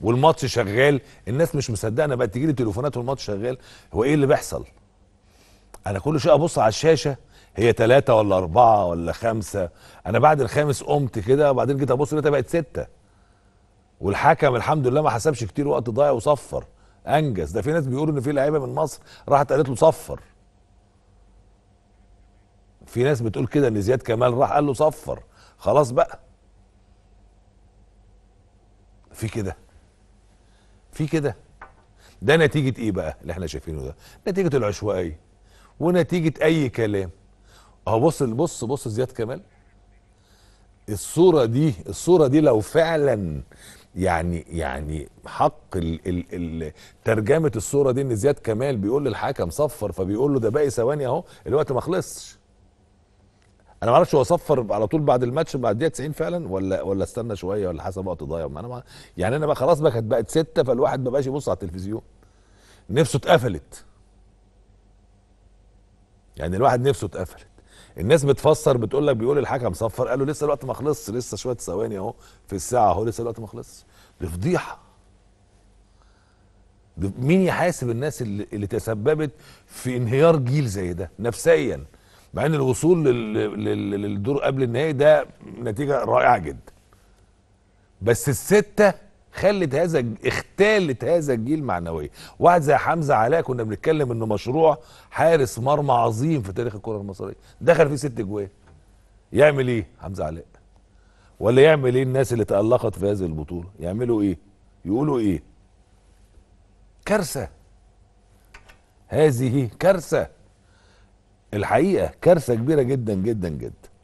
والماتش شغال الناس مش مصدقه بقت تجي لي تليفونات والماتش شغال هو ايه اللي بيحصل انا كل شويه ابص على الشاشه هي ثلاثة ولا أربعة ولا خمسة أنا بعد الخامس قمت كده وبعدين جيت أبص لقيتها بقت ستة والحكم الحمد لله ما حسبش كتير وقت ضايع وصفر أنجز ده في ناس بيقولوا إن في لعيبة من مصر راحت قالت له صفر في ناس بتقول كده إن زياد كمال راح قال له صفر خلاص بقى في كده في كده ده نتيجة ايه بقى اللي احنا شايفينه ده نتيجة العشوائية ونتيجة اي كلام اهو بص بص بص زياد كمال الصورة دي الصورة دي لو فعلا يعني يعني حق ال ال ال ترجمة الصورة دي ان زياد كمال بيقول للحكم صفر فبيقول له ده باقي ثواني اهو الوقت ما خلصش انا ما اعرفش هو صفر على طول بعد الماتش بعد الدقيقه 90 فعلا ولا ولا استنى شويه ولا حسب وقت ضايع ما انا ما يعني انا بقى خلاص بقت بقت سته فالواحد ما بقاش يبص على التلفزيون نفسه اتقفلت يعني الواحد نفسه اتقفلت الناس بتفسر بتقول لك بيقول الحكم صفر قالوا لسه الوقت ما خلصش لسه شويه ثواني اهو في الساعه اهو لسه الوقت ما خلصش دي فضيحه مين يحاسب الناس اللي, اللي تسببت في انهيار جيل زي ده نفسيا مع ان الوصول للدور قبل النهائي ده نتيجه رائعه جدا بس السته خلت هذا اختالت هذا الجيل معنويا واحد زي حمزه علاء كنا بنتكلم انه مشروع حارس مرمى عظيم في تاريخ الكره المصريه دخل فيه ست جوان يعمل ايه حمزه علاء ولا يعمل ايه الناس اللي تالقت في هذه البطوله يعملوا ايه يقولوا ايه كارثه هذه كارثه الحقيقه كارثه كبيره جدا جدا جدا